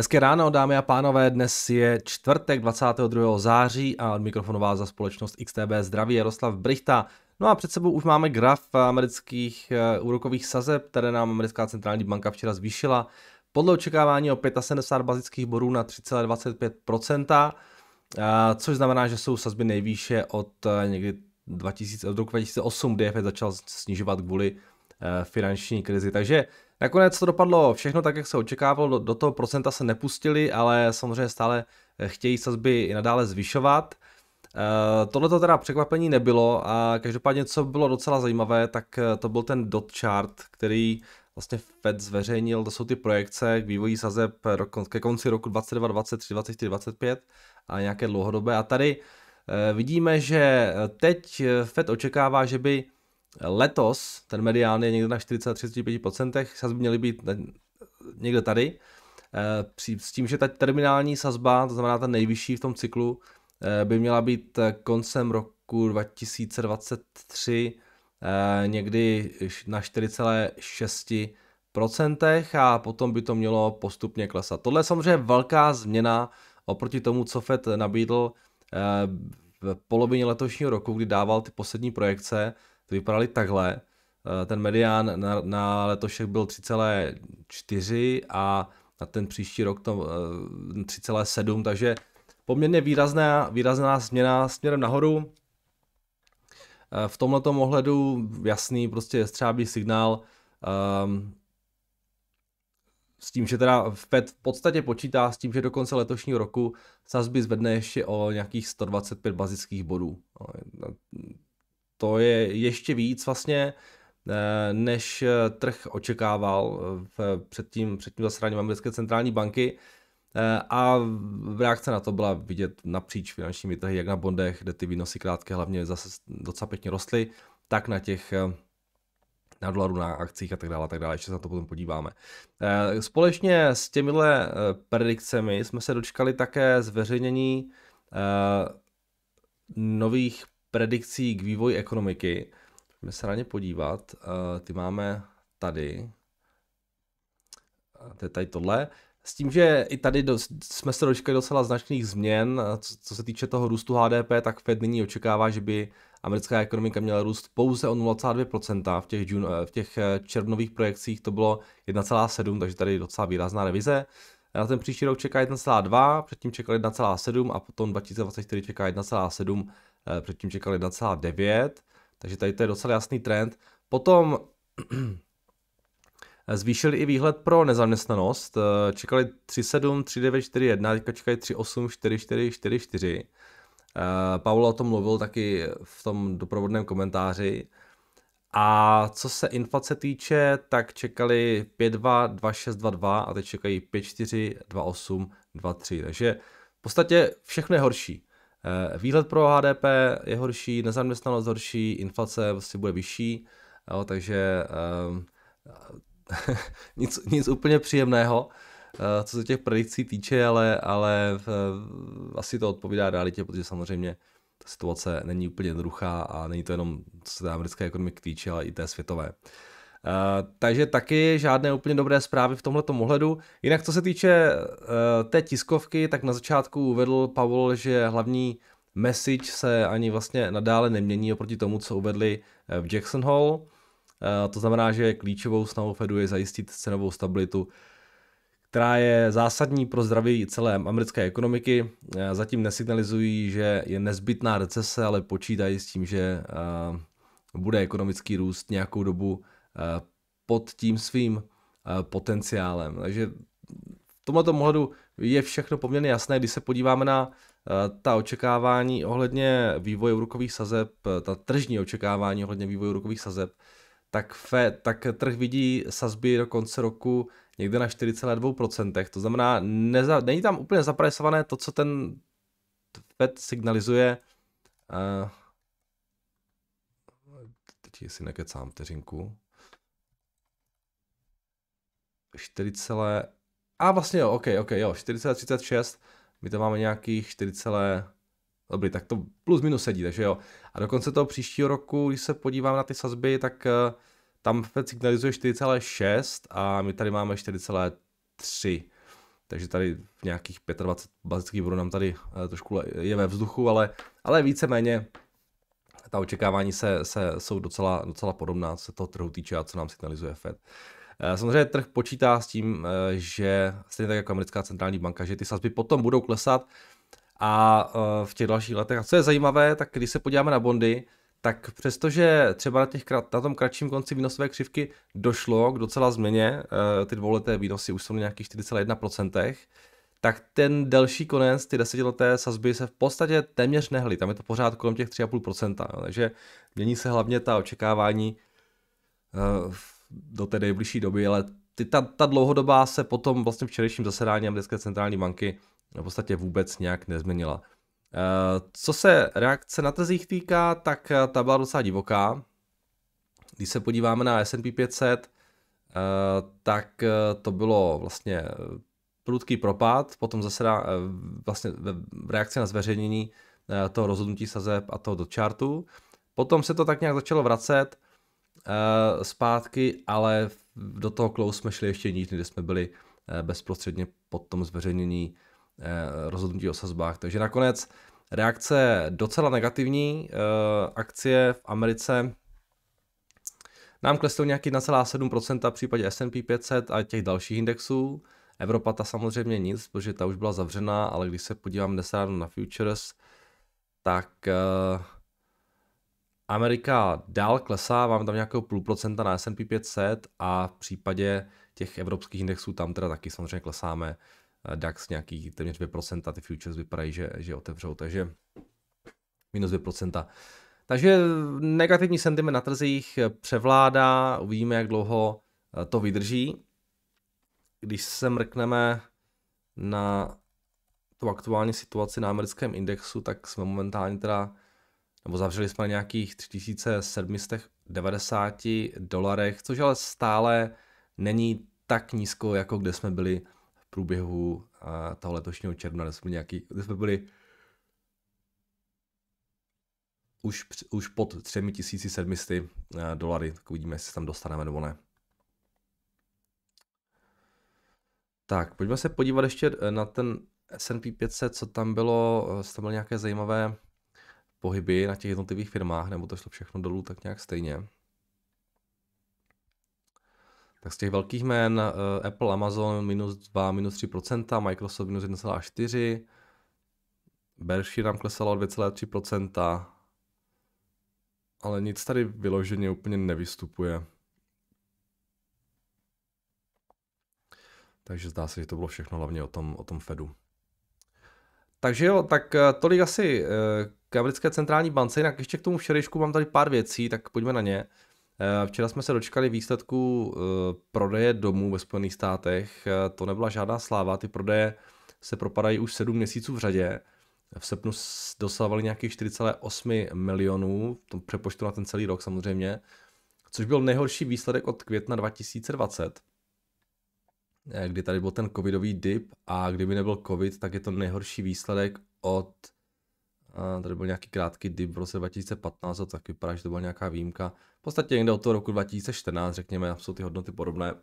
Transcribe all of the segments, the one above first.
Hezké ráno, dámy a pánové, dnes je čtvrtek 22. září a od mikrofonu za společnost XTB zdraví Jaroslav Brichta. No a před sebou už máme graf amerických eh, úrokových sazeb, které nám americká centrální banka včera zvýšila. Podle očekávání o 75 bazických bodů na 3,25%, eh, což znamená, že jsou sazby nejvýše od eh, někdy 2000, od roku 2008, kdy FED začal snižovat kvůli finanční krizi. Takže Nakonec to dopadlo všechno tak, jak se očekávalo, do, do toho procenta se nepustili, ale samozřejmě stále eh, chtějí sazby i nadále zvyšovat. E, eh, Tohle to teda překvapení nebylo a každopádně, co bylo docela zajímavé, tak eh, to byl ten dot chart, který vlastně Fed zveřejnil, to jsou ty projekce k vývoji sazeb ke konci roku 22, 23, 24, 25 a nějaké dlouhodobé. A tady vidíme, že teď Fed očekává, že by Letos ten medián je někde na 40-35%, sazby měly být někde tady, eh, s tím, že ta terminální sazba, to znamená ta nejvyšší v tom cyklu, eh, by měla být eh, koncem roku 2023 někdy na 4,6% a potom by to mělo postupně klesat. Tohle je samozřejmě velká změna oproti tomu, co FED nabídl v polovině letošního roku, kdy dával ty poslední projekce to vypadaly takhle. Eh, ten medián na, na letošek byl 3,4 a na ten příští rok to 3,7, eh, takže poměrně výrazná, výrazná změna směrem nahoru. Eh, v tomto ohledu jasný prostě střábý signál um, s tím, že teda Fed v podstatě počítá s tím, že do konce letošního roku sazby zvedne ještě o nějakých 125 bazických bodů. No, to je ještě víc vlastně, eh, než eh, trh očekával eh, v, před tím, před tím zasraním americké centrální banky. A v reakce na to byla vidět napříč finančními trhy, jak na bondech, kde ty výnosy krátké hlavně zase docela pěkně rostly, tak na těch na dolaru, na akcích a tak dále, a tak dále. Ještě se na to potom podíváme. Společně s těmihle predikcemi jsme se dočkali také zveřejnění nových predikcí k vývoji ekonomiky. Pojďme se na ně podívat. Eh, ty máme tady. Eh, to je tady tohle. S tím, že i tady do, jsme se dočkali docela značných změn, eh, co, co se týče toho růstu HDP, tak Fed nyní očekává, že by americká ekonomika měla růst pouze o 0,2%, v těch, v těch červnových projekcích to bylo 1,7%, takže tady docela výrazná revize. Na ten příští rok čeká 1,2, předtím čekal 1,7 a potom 2024 čeká 1,7 Eh, předtím čekal 1,9, takže tady to je docela jasný trend. Potom eh, zvýšili i výhled pro nezaměstnanost, eh, čekali 3,7, 3,9, 4,1, teďka čekají 3,8, 4,4, 4,4. Paul o tom mluvil taky v tom doprovodném komentáři. A co se inflace týče, tak čekali 5,2, 2,6, 2,2 a teď čekají 5,4, 2,8, 2,3. Takže v podstatě všechno je horší. Eh, výhled pro HDP je horší, nezaměstnanost horší, inflace vlastně bude vyšší, jo, takže um, nic, nic úplně příjemného, uh, co se těch predikcí týče, ale, ale uh, asi to odpovídá realitě, protože samozřejmě ta situace není úplně jednoduchá a není to jenom co se té americké ekonomiky týče, ale i té světové. Uh, Uh, takže taky žádné úplně dobré zprávy v tomto ohledu. Jinak co se týče uh, té tiskovky, tak na začátku uvedl Pavel, že hlavní message se ani vlastně nadále nemění oproti tomu, co uvedli eh, v Jackson Hole. Uh, to znamená, že klíčovou snahou Fedu je zajistit cenovou stabilitu, která je zásadní pro zdraví celé americké ekonomiky. Zatím nesignalizují, že je nezbytná recese, ale počítají s tím, že bude ekonomický růst nějakou dobu Eh, pod tím svým eh, potenciálem. Takže v tomto ohledu je všechno poměrně jasné, když se podíváme na eh, ta očekávání ohledně vývoje úrokových sazeb, ta tržní očekávání ohledně vývoje úrokových sazeb, tak, fe, tak trh vidí sazby do konce roku někde na 4,2%. To znamená, neza, není tam úplně zapresované to, co ten Fed signalizuje. Uh, teď si nekecám vteřinku. 4, a vlastně jo, OK, OK, jo, 4,36, my to máme nějakých 4, dobrý, tak to plus minus sedí, takže jo. A do konce toho příštího roku, když se podívám na ty sazby, tak eh, tam Fed signalizuje 4,6 a my tady máme 4,3. Takže tady v nějakých 25 bazických bodů nám tady eh, trošku je ve vzduchu, ale, ale víceméně ta očekávání se, se, jsou docela, docela podobná, co se toho trhu týče a co nám signalizuje Fed. Eh, samozřejmě trh počítá s tím, eh, že stejně tak jako americká centrální banka, že ty sazby potom budou klesat a eh, v těch dalších letech. A co je zajímavé, tak když se podíváme na bondy, tak přestože třeba na, těch, na tom kratším konci výnosové křivky došlo k docela změně, ty dvouleté výnosy už jsou na nějakých 4,1%, tak ten delší konec, ty desetileté sazby se v podstatě téměř nehly, tam je to pořád kolem těch 3,5%, takže mění se hlavně ta očekávání v do té nejbližší doby, ale ty, ta, ta dlouhodobá se potom vlastně včerejším zasedání Americké centrální banky v podstatě vůbec nějak nezměnila. Eh, co se reakce na trzích týká, tak eh, ta byla docela divoká. Když se podíváme na S&P 500, eh, tak to bylo vlastně prudký propad, potom zase vlastně reakce na zveřejnění toho rozhodnutí sazeb a toho do čartu. Potom se to tak nějak začalo vracet, uh, zpátky, ale do toho close jsme šli ještě níž, kde jsme byli uh, bezprostředně po tom zveřejnění uh, rozhodnutí o sazbách. Takže nakonec reakce docela negativní, uh, akcie v Americe nám klesly nějaký na celá 7% v případě S&P 500 a těch dalších indexů. Evropa ta samozřejmě nic, protože ta už byla zavřená, ale když se podívám dnes ráno na futures, tak uh, Amerika dál klesá, máme tam nějakého půl procenta na S&P 500 a v případě těch evropských indexů tam teda taky samozřejmě klesáme. Eh, DAX nějaký téměř 2%, ty futures vypadají, že, že otevřou, takže minus 2%. Takže negativní sentiment na trzích převládá, uvidíme, jak dlouho eh, to vydrží. Když se mrkneme na tu aktuální situaci na americkém indexu, tak jsme momentálně teda nebo zavřeli jsme na nějakých 3790 dolarech, což ale stále není tak nízko, jako kde jsme byli v průběhu eh, toho letošního června, kde jsme, nějaký, kde jsme byli už, už pod 3700 eh, dolary, tak uvidíme, jestli se tam dostaneme nebo ne. Tak, pojďme se podívat ještě eh, na ten S&P 500, co tam bylo, co tam byly nějaké zajímavé pohyby na těch jednotlivých firmách, nebo to šlo všechno dolů tak nějak stejně. Tak z těch velkých jmén eh, Apple, Amazon minus 2, minus 3%, Microsoft minus 1,4%, Berkshire nám klesalo 2,3%, ale nic tady vyloženě úplně nevystupuje. Takže zdá se, že to bylo všechno hlavně o tom, o tom Fedu. Takže jo, tak eh, tolik asi eh, k americké centrální bance, jinak ještě k tomu včerejšku mám tady pár věcí, tak pojďme na ně. Eh, včera jsme se dočkali výsledku prodeje domů ve Spojených státech, to nebyla žádná sláva, ty prodeje se propadají už 7 měsíců v řadě. V srpnu dosahovali nějakých 4,8 milionů, v tom přepočtu na ten celý rok samozřejmě, což byl nejhorší výsledek od května 2020. Eh, kdy tady byl ten covidový dip a kdyby nebyl covid, tak je to nejhorší výsledek od, eh, tady byl nějaký krátký dip v roce 2015, to tak vypadá, že to byla nějaká výjimka. V podstatě někde od toho roku 2014, řekněme, jsou ty hodnoty podobné.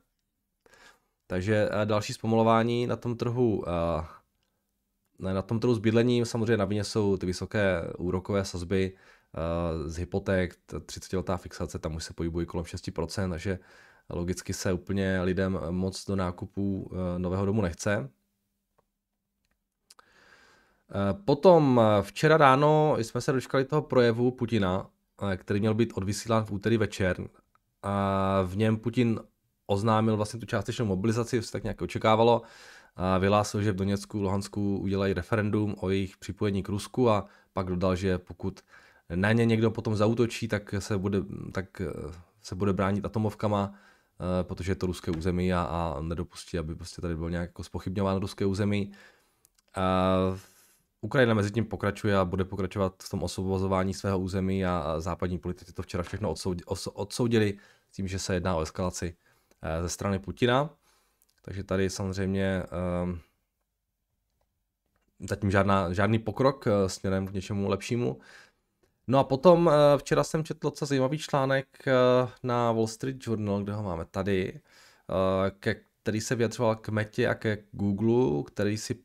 Takže eh, další zpomalování na tom trhu na tom trhu s bydlením samozřejmě na vině jsou ty vysoké úrokové sazby z hypoték, 30-letá fixace, tam už se pohybují kolem 6%, takže logicky se úplně lidem moc do nákupu eh, nového domu nechce. Eh, potom eh, včera ráno jsme se dočkali toho projevu Putina, který měl být odvysílán v úterý večer. A v něm Putin oznámil vlastně tu částečnou mobilizaci, se tak nějak očekávalo. A vyhlásil, že v Doněcku, Luhansku udělají referendum o jejich připojení k Rusku a pak dodal, že pokud na ně někdo potom zautočí, tak se bude, tak se bude bránit atomovkama Eh, protože je to ruské území a, a nedopustí, aby prostě tady bylo nějak jako spochybňováno ruské území. A Ukrajina mezi tím pokračuje a bude pokračovat v tom osvobozování svého území a, západní politici to včera všechno odsoudili, s tím, že se jedná o eskalaci eh, ze strany Putina. Takže tady samozřejmě ehm, zatím žádná, žádný pokrok eh, směrem k něčemu lepšímu. No a potom eh, včera jsem četl docela zajímavý článek eh, na Wall Street Journal, kde ho máme tady, eh, ke, který se vyjadřoval k Metě a ke Google, který si,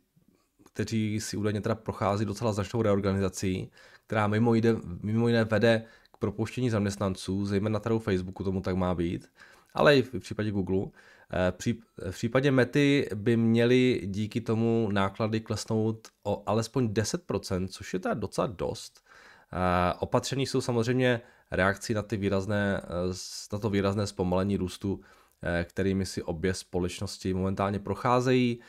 kteří si údajně teda prochází docela značnou reorganizací, která mimo, jde, mimo jiné vede k propuštění zaměstnanců, zejména tady u Facebooku tomu tak má být, ale i v případě Google. V případě Mety by měly díky tomu náklady klesnout o alespoň 10%, což je teda docela dost, Eh, opatření jsou samozřejmě reakcí na, ty výrazné, eh, na to výrazné zpomalení růstu, eh, kterými si obě společnosti momentálně procházejí.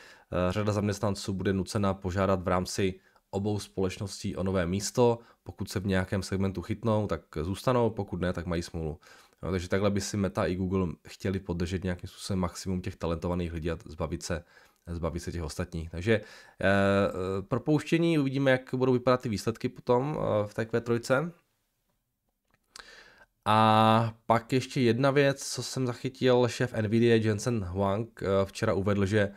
Řada zaměstnanců bude nucena požádat v rámci obou společností o nové místo. Pokud se v nějakém segmentu chytnou, tak zůstanou, pokud ne, tak mají smůlu. No, takže takhle by si Meta i Google chtěli podržet nějakým způsobem maximum těch talentovaných lidí a zbavit se zbaví se těch ostatních. Takže e, propouštění, uvidíme, jak budou vypadat ty výsledky potom eh, v takové 3 A pak ještě jedna věc, co jsem zachytil, šéf Nvidia Jensen Huang eh, včera uvedl, že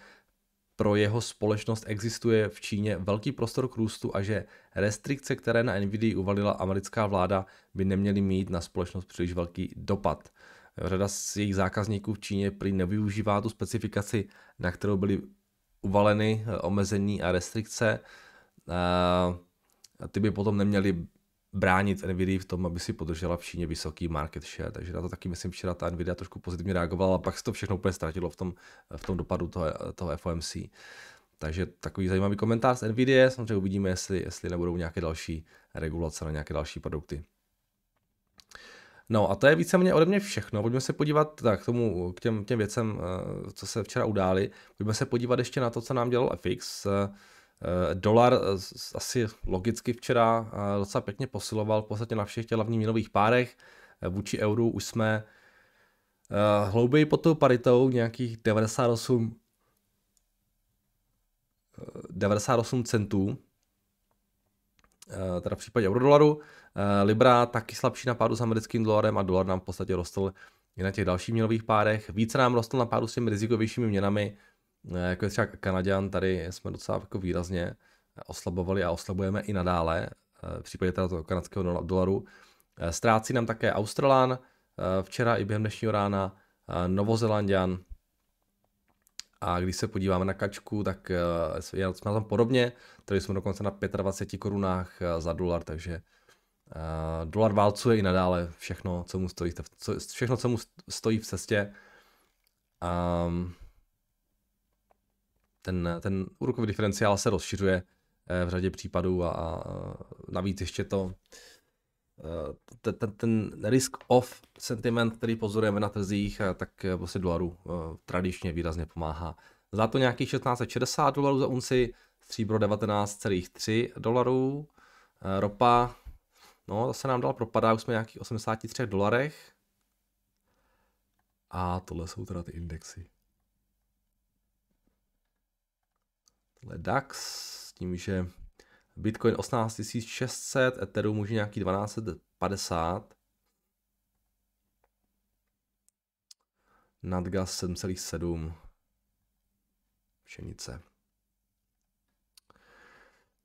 pro jeho společnost existuje v Číně velký prostor k růstu a že restrikce, které na Nvidia uvalila americká vláda, by neměly mít na společnost příliš velký dopad. Řada z jejich zákazníků v Číně prý nevyužívá tu specifikaci, na kterou byli uvaleny eh, omezení a restrikce, eh, ty by potom neměly bránit Nvidia v tom, aby si podržela v Číně vysoký market share. Takže na to taky myslím, včera ta Nvidia trošku pozitivně reagovala, a pak se to všechno úplně ztratilo v tom, eh, v tom dopadu toho, toho FOMC. Takže takový zajímavý komentář z Nvidia, samozřejmě uvidíme, jestli, jestli nebudou nějaké další regulace na nějaké další produkty. No a to je víceméně ode mě všechno. Pojďme se podívat tak, k, tomu, k těm, těm věcem, eh, co se včera udály. Pojďme se podívat ještě na to, co nám dělal FX. Eh, eh, dolar asi logicky včera docela pěkně posiloval v podstatě na všech těch hlavních měnových párech. Vůči euru už jsme hlouběji pod tou paritou nějakých 98 98 centů, teda v případě eurodolaru. dolaru Eh, Libra taky slabší na pádu s americkým dolarem a dolar nám v podstatě rostl i na těch dalších měnových párech. Více nám rostl na pádu s těmi rizikovějšími měnami, eh, jako je třeba Kanaďan, tady jsme docela jako výrazně oslabovali a oslabujeme i nadále, eh, v případě teda toho kanadského dolaru. Ztrácí nám také Australan včera i během dnešního rána Novozelandian. A když se podíváme na kačku, tak jsme tam podobně, tady jsme dokonce na 25 korunách za dolar, takže Uh, dolar válcuje i nadále všechno, co mu stojí, co, všechno, co mu stojí v cestě. Um, ten, ten úrokový diferenciál se rozšiřuje eh, v řadě případů a, a eh, navíc ještě to, ten, ten, ten risk-off sentiment, který pozorujeme na trzích, tak prostě dolaru tradičně výrazně pomáhá. Za to nějakých 1660 dolarů za unci, stříbro 19,3 dolarů, ropa No, zase nám dal propadá, už jsme nějaký 83 dolarech. A tohle jsou teda ty indexy. Tohle je DAX, s tím, že Bitcoin 18600, Ethereum už nějaký 1250. Nadgas 7,7. Pšenice.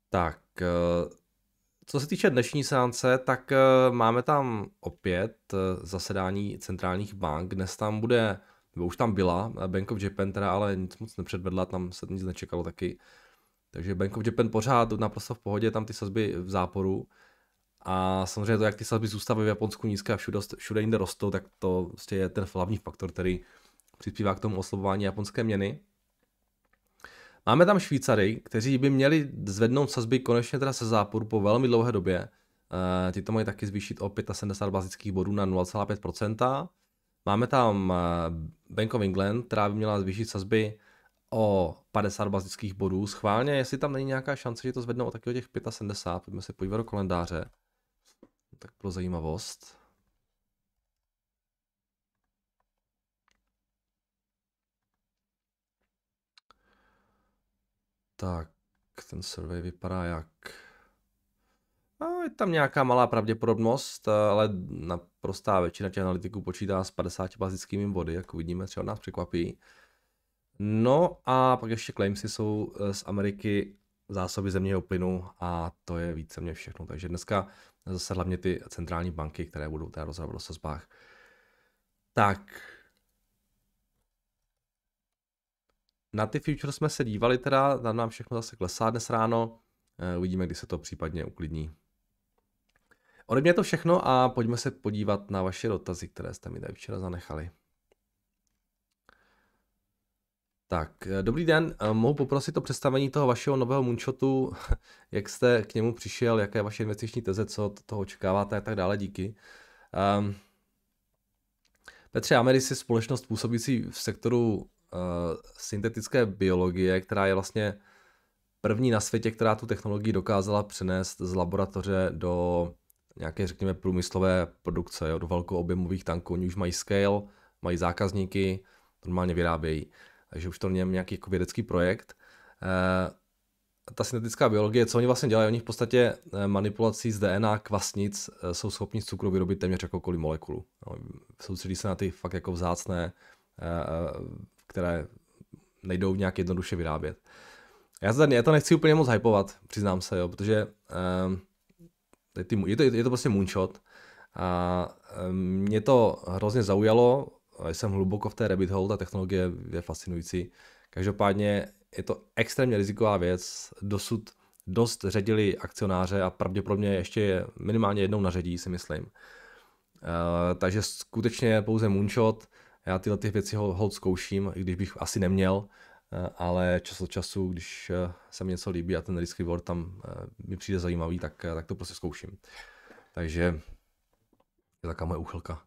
Tak, eh, co se týče dnešní seance, tak eh, máme tam opět eh, zasedání centrálních bank. Dnes tam bude, nebo už tam byla eh, Bank of Japan, teda ale nic moc nepředvedla, tam se nic nečekalo taky. Takže Bank of Japan pořád naprosto v pohodě, tam ty sazby v záporu. A samozřejmě to, jak ty sazby zůstávají v Japonsku nízké a všude, všude jinde rostou, tak to prostě je ten hlavní faktor, který přispívá k tomu oslabování japonské měny. Máme tam Švýcary, kteří by měli zvednout sazby konečně teda se záporu po velmi dlouhé době. E, eh, ty to mají taky zvýšit o 75 bazických bodů na 0,5%. Máme tam eh, Bank of England, která by měla zvýšit sazby o 50 bazických bodů. Schválně, jestli tam není nějaká šance, že to zvednou o taky o těch 75, pojďme se podívat do kalendáře. Tak pro zajímavost. Tak, ten survey vypadá jak... A no, je tam nějaká malá pravděpodobnost, ale naprostá většina těch analytiků počítá s 50 bazickými body, jak uvidíme, třeba nás překvapí. No a pak ještě claimsy jsou eh, z Ameriky zásoby zemního plynu a to je více mě všechno. Takže dneska zase hlavně ty centrální banky, které budou teda rozhodovat o sazbách. Tak, Na ty futures jsme se dívali teda, tam nám všechno zase klesá dnes ráno, eh, uvidíme, kdy se to případně uklidní. Ode mě to všechno a pojďme se podívat na vaše dotazy, které jste mi tady včera zanechali. Tak, eh, dobrý den, eh, mohu poprosit o představení toho vašeho nového moonshotu, jak jste k němu přišel, jaké je vaše investiční teze, co od toho očekáváte a tak dále, díky. Um, Petře Ameris je společnost působící v sektoru Eh, syntetické biologie, která je vlastně první na světě, která tu technologii dokázala přenést z laboratoře do nějaké, řekněme, průmyslové produkce, jo, do velkoobjemových tanků. Oni už mají scale, mají zákazníky, normálně vyrábějí. Takže už to není nějaký jako vědecký projekt. Uh, ta syntetická biologie, co oni vlastně dělají, oni v podstatě eh, manipulací z DNA kvasnic jsou schopni z cukru vyrobit téměř jakoukoliv molekulu. No, soustředí se na ty fakt jako vzácné, které nejdou nějak jednoduše vyrábět. Já, se, já to nechci úplně moc hypovat, přiznám se, jo, protože ehm, je, ty, je, to, je to prostě moonshot a ehm, mě to hrozně zaujalo, jsem hluboko v té rabbit hole, ta technologie je fascinující. Každopádně je to extrémně riziková věc, dosud dost ředili akcionáře a pravděpodobně ještě je minimálně jednou naředí, si myslím. Uh, takže skutečně pouze moonshot já tyhle ty věci hold zkouším, i když bych asi neměl, eh, ale čas od času, když eh, se mi něco líbí a ten risk reward tam eh, mi přijde zajímavý, tak, tak to prostě zkouším. Takže je taková moje úchylka.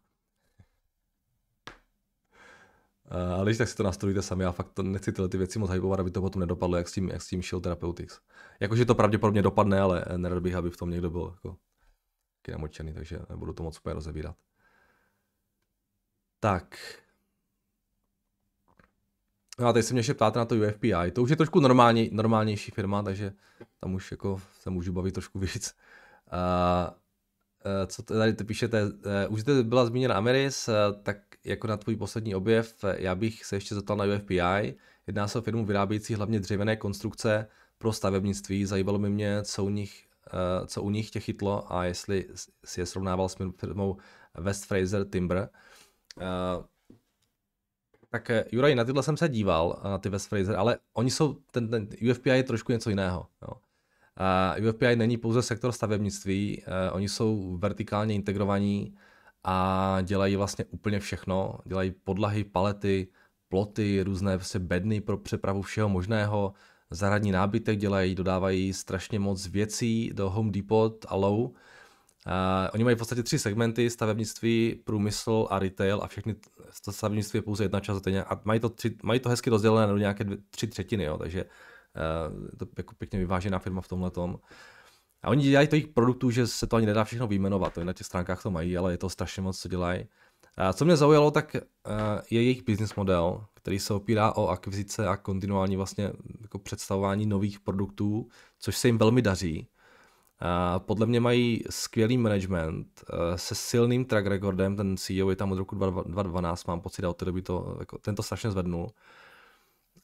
Ale když tak si to nastrojíte sami, já fakt to nechci tyhle ty věci moc hypovat, aby to potom nedopadlo, jak s tím, jak s tím šel Therapeutics. Jakože to pravděpodobně dopadne, ale nerad bych, aby v tom někdo byl jako namočený, takže nebudu to moc úplně rozebírat. Tak, No a tady se mě ještě ptáte na to UFPI, to už je trošku normální, normálnější firma, takže tam už jako se můžu bavit trošku víc. Uh, co tady ty píšete, e, už zde byla zmíněna Ameris, e, tak jako na tvůj poslední objev, já bych se ještě zeptal na UFPI. Jedná se o firmu vyrábějící hlavně dřevěné konstrukce pro stavebnictví. Zajímalo by mě, co u nich, co u nich tě chytlo a jestli si je srovnával s firmou West Fraser Timber. Tak eh, Juraj, na tyhle jsem se díval, na eh, ty West Fraser, ale oni jsou, ten, ten UFPI je trošku něco jiného. Jo. A eh, UFPI není pouze sektor stavebnictví, oni jsou vertikálně integrovaní a dělají vlastně úplně všechno. Dělají podlahy, palety, ploty, různé vlastně bedny pro přepravu všeho možného, zahradní nábytek dělají, dodávají strašně moc věcí do Home Depot a Lowe. Uh, oni mají v podstatě tři segmenty, stavebnictví, průmysl a retail a všechny to stavebnictví je pouze jedna část a mají to, tři, mají to hezky rozdělené do nějaké dvě, tři třetiny, jo, takže uh, to jako pěkně vyvážená firma v tomhle tom. A oni dělají tolik produktů, že se to ani nedá všechno vyjmenovat, to na těch stránkách to mají, ale je to strašně moc, co dělají. A co mě zaujalo, tak eh, je jejich business model, který se opírá o akvizice a kontinuální vlastně jako představování nových produktů, což se jim velmi daří. Podle mě mají skvělý management eh, se silným track recordem, ten CEO je tam od roku 2012, mám pocit, a od té doby to, jako, ten to strašně zvednul.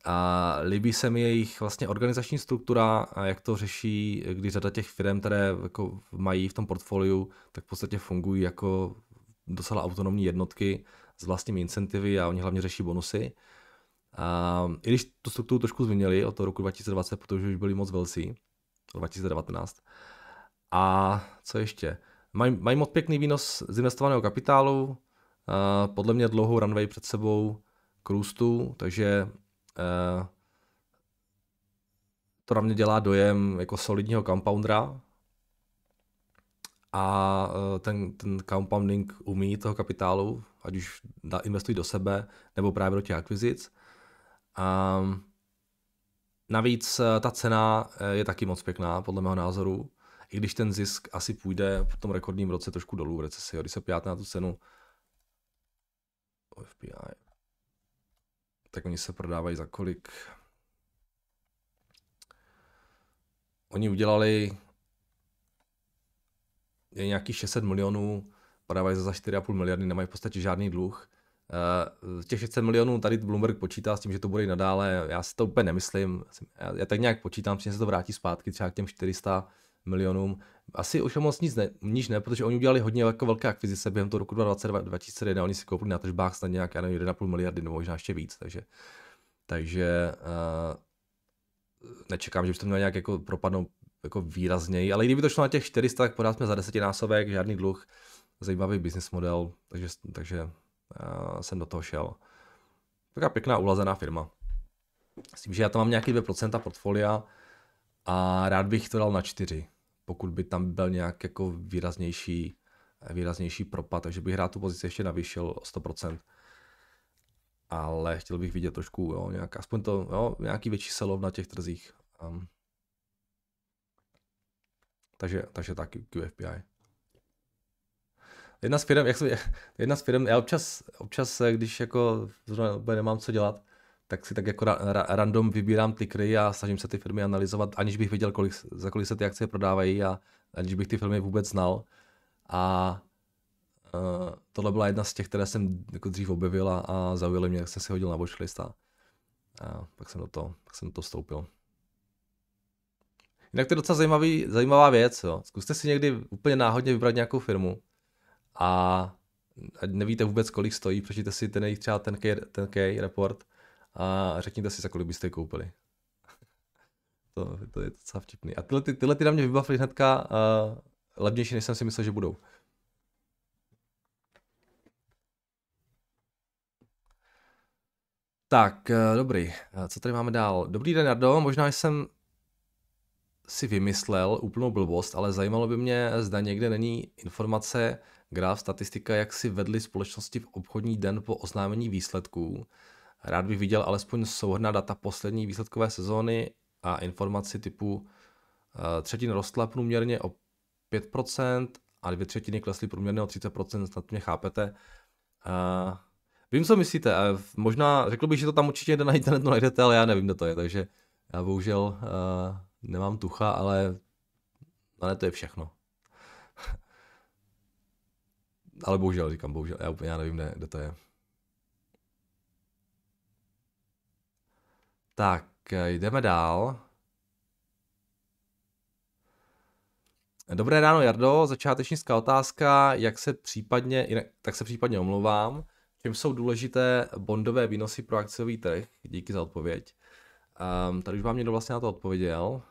A líbí se mi jejich vlastně organizační struktura a jak to řeší, když řada těch firm, které jako mají v tom portfoliu, tak v podstatě fungují jako docela autonomní jednotky s vlastními incentivy a oni hlavně řeší bonusy. A I když tu strukturu trošku změnili od toho roku 2020, protože už byli moc velcí, 2019, a co ještě? Maj, mají moc pěkný výnos z investovaného kapitálu, eh, podle mě dlouhou runway před sebou k růstu, takže eh, to na mě dělá dojem jako solidního compoundera a eh, ten, ten compounding umí toho kapitálu, ať už da, investují do sebe nebo právě do těch akvizic. Um, navíc ta cena je taky moc pěkná, podle mého názoru i když ten zisk asi půjde v tom rekordním roce trošku dolů v recesi. Když se ptáte na tu cenu FBI, tak oni se prodávají za kolik? Oni udělali je nějakých 600 milionů, prodávají za 4,5 miliardy, nemají v podstatě žádný dluh. Z eh, těch 600 milionů tady Bloomberg počítá s tím, že to bude i nadále. Já si to úplně nemyslím. Já tak nějak počítám, že se to vrátí zpátky třeba k těm 400 milionům. Asi už moc nic ne, níž ne, protože oni udělali hodně jako velké akvizice během toho roku 2021. Oni si koupili na tržbách snad nějak, já nevím, 1,5 miliardy nebo možná ještě víc. Takže, takže uh, nečekám, že by to mělo nějak jako propadnout jako výrazněji, ale kdyby to šlo na těch 400, tak pořád jsme za desetinásobek, žádný dluh, zajímavý business model, takže, takže uh, jsem do toho šel. Taková pěkná ulazená firma. Myslím, že já tam mám nějaký 2% portfolia a rád bych to dal na 4 pokud by tam byl nějak jako výraznější, výraznější propad, takže bych rád tu pozici ještě navýšil o 100%. Ale chtěl bych vidět trošku, jo, nějak, aspoň to, jo, nějaký větší selov na těch trzích. Um, takže, takže tak QFPI. Jedna z firm, jak jsem, jedna z firm, já občas, občas, eh, když jako zrovna nemám co dělat, tak si tak jako ra, ra, random vybírám ty kryj a snažím se ty firmy analyzovat, aniž bych věděl, kolik, za kolik se ty akcie prodávají a aniž bych ty firmy vůbec znal. A uh, tohle byla jedna z těch, které jsem jako dřív objevil a, a zaujaly mě, jak jsem si hodil na watchlist a, a pak jsem do toho, pak jsem do toho vstoupil. Jinak to je docela zajímavý, zajímavá věc. Jo. Zkuste si někdy úplně náhodně vybrat nějakou firmu a, a nevíte vůbec, kolik stojí, přečtěte si ten jejich třeba ten K, ten K report a řekněte si, za kolik byste je koupili. to, to je docela vtipný. A tyhle, ty, tyhle ty na mě vybavili, hnedka uh, levnější, než jsem si myslel, že budou. Tak, eh, dobrý. Eh, co tady máme dál? Dobrý den, Jardo. Možná jsem si vymyslel úplnou blbost, ale zajímalo by mě, zda někde není informace, graf, statistika, jak si vedly společnosti v obchodní den po oznámení výsledků. Rád bych viděl alespoň souhrna data poslední výsledkové sezóny a informaci typu eh, třetin rostla průměrně o 5% a dvě třetiny klesly průměrně o 30%, snad mě chápete. Eh, vím, co myslíte, eh, možná, řekl bych, že to tam určitě jde na internetu najdete, ale já nevím, kde to je, takže já bohužel nemám tucha, ale na to je všechno. ale bohužel, říkám, bohužel, já, já nevím, kde to je. Tak, eh, jdeme dál. Dobré ráno, Jardo. Začátečnická otázka, jak se případně, tak se případně omlouvám, čím jsou důležité bondové výnosy pro akciový trh? Díky za odpověď. Um, tady už vám někdo vlastně na to odpověděl.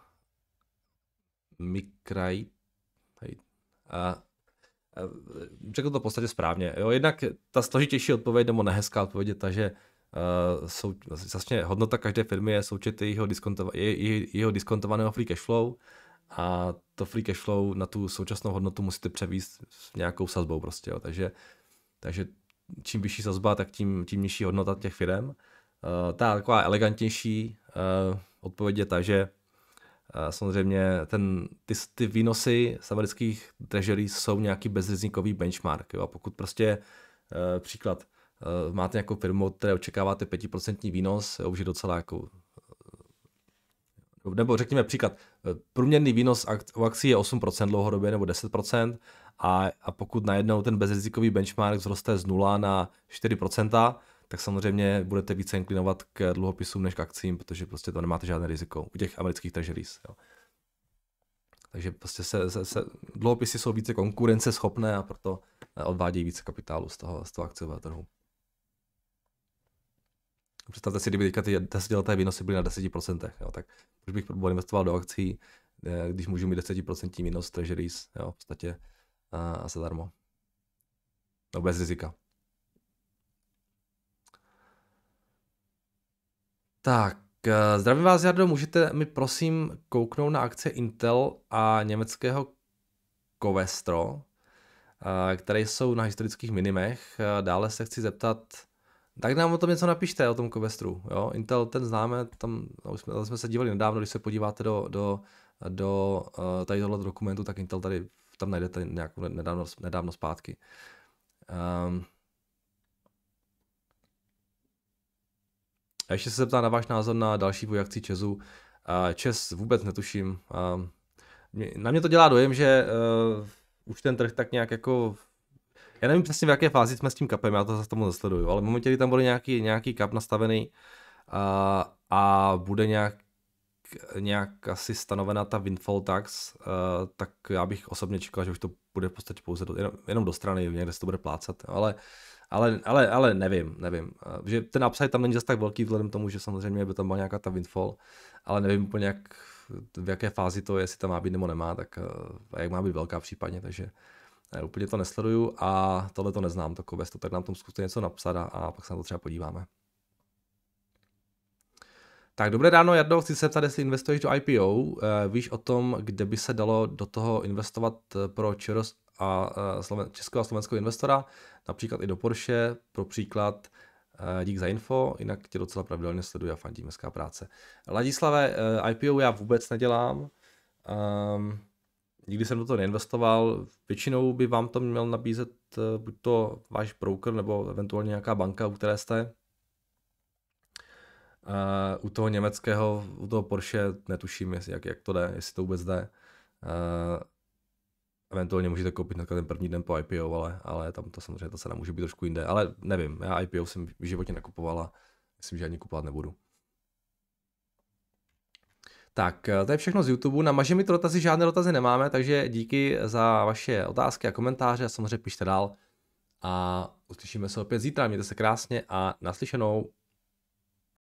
Mikraj. Tady. Uh, eh, eh, řekl to v podstatě správně. Jo, jednak ta složitější odpověď nebo nehezká odpověď je ta, že Eh, sou, vlastně hodnota každé firmy je součet jejího, diskontova, je, je, jeho diskontovaného free cash flow a to free cash flow na tu současnou hodnotu musíte převíst s nějakou sazbou prostě, jo. Takže, takže čím vyšší sazba, tak tím, tím nižší hodnota těch firm. Uh, eh, ta taková elegantnější uh, odpověď je ta, že uh, samozřejmě ten, ty, ty výnosy z amerických treasury jsou nějaký bezrizikový benchmark, jo. A pokud prostě uh, příklad, Eh, máte nějakou firmu, od které očekáváte 5% výnos, už je docela jako eh, nebo řekněme příklad, eh, průměrný výnos u akcí je 8% dlouhodobě nebo 10% a, a pokud najednou ten bezrizikový benchmark vzroste z 0 na 4%, tak samozřejmě budete více inklinovat k dluhopisům než k akcím, protože prostě to nemáte žádné riziko u těch amerických treasuries. Jo. Takže prostě se, se, se, dluhopisy jsou více konkurenceschopné a proto odvádějí více kapitálu z toho, z toho akciového trhu. Představte si, kdyby teďka ty desetileté výnosy byly na 10%, jo, tak už bych investoval do akcí, eh, když můžu mít 10% výnos treasuries, jo, v podstatě a, a darmo. No bez rizika. Tak, eh, zdravím vás, Jardo, můžete mi prosím kouknout na akce Intel a německého Covestro, eh, které jsou na historických minimech. Dále se chci zeptat, tak nám o tom něco napište, o tom kovestru. Jo? Intel ten známe, tam, no, už jsme, tam jsme se dívali nedávno, když se podíváte do, do, do eh, tady tohle dokumentu, tak Intel tady tam najdete nějakou nedávno, nedávno zpátky. Um, a ještě se zeptá na váš názor na další boj akcí Česu. Uh, Čes vůbec netuším. Uh, na mě to dělá dojem, že uh, už ten trh tak nějak jako já nevím přesně, v jaké fázi jsme s tím kapem, já to zase tomu zasleduju, ale v momentě, kdy tam bude nějaký, nějaký kap nastavený a, a bude nějak, nějak asi stanovena ta windfall tax, uh, tak já bych osobně čekal, že už to bude v podstatě pouze do, jenom, jenom do strany, někde se to bude plácat, ale, ale, ale, ale nevím, nevím. Uh, že ten upside tam není zase tak velký vzhledem tomu, že samozřejmě by tam byla nějaká ta windfall, ale nevím úplně jak, v jaké fázi to je, jestli tam má být nebo nemá, tak uh, jak má být velká případně, takže ne, úplně to nesleduju a tohle to neznám, to kobesto, tak nám tom zkuste něco napsat a, a pak se na to třeba podíváme. Tak dobré ráno, Jardo, chci se ptát, jestli investuješ do IPO. Eh, víš o tom, kde by se dalo do toho investovat eh, pro ČRS a eh, Sloven- českého a slovenského investora, například i do Porsche, pro příklad Dík za info, jinak tě docela pravidelně sleduji a fandím hezká práce. Ladislave, IPO já vůbec nedělám. Um, nikdy jsem do toho neinvestoval. Většinou by vám to měl nabízet eh, buď to váš broker nebo eventuálně nějaká banka, u které jste. Eh, u toho německého, u toho Porsche netuším, jak, jak to jde, jestli to vůbec jde. Eh, eventuálně můžete koupit na ten první den po IPO, ale, ale tam to samozřejmě to se může být trošku jinde, ale nevím, já IPO jsem v životě nekupovala, myslím, že ani kupovat nebudu. Tak eh, to je všechno z YouTube. Na Maže mi to dotazy žádné dotazy nemáme, takže díky za vaše otázky a komentáře a samozřejmě pište dál. A uslyšíme se opět zítra. Mějte se krásně a naslyšenou.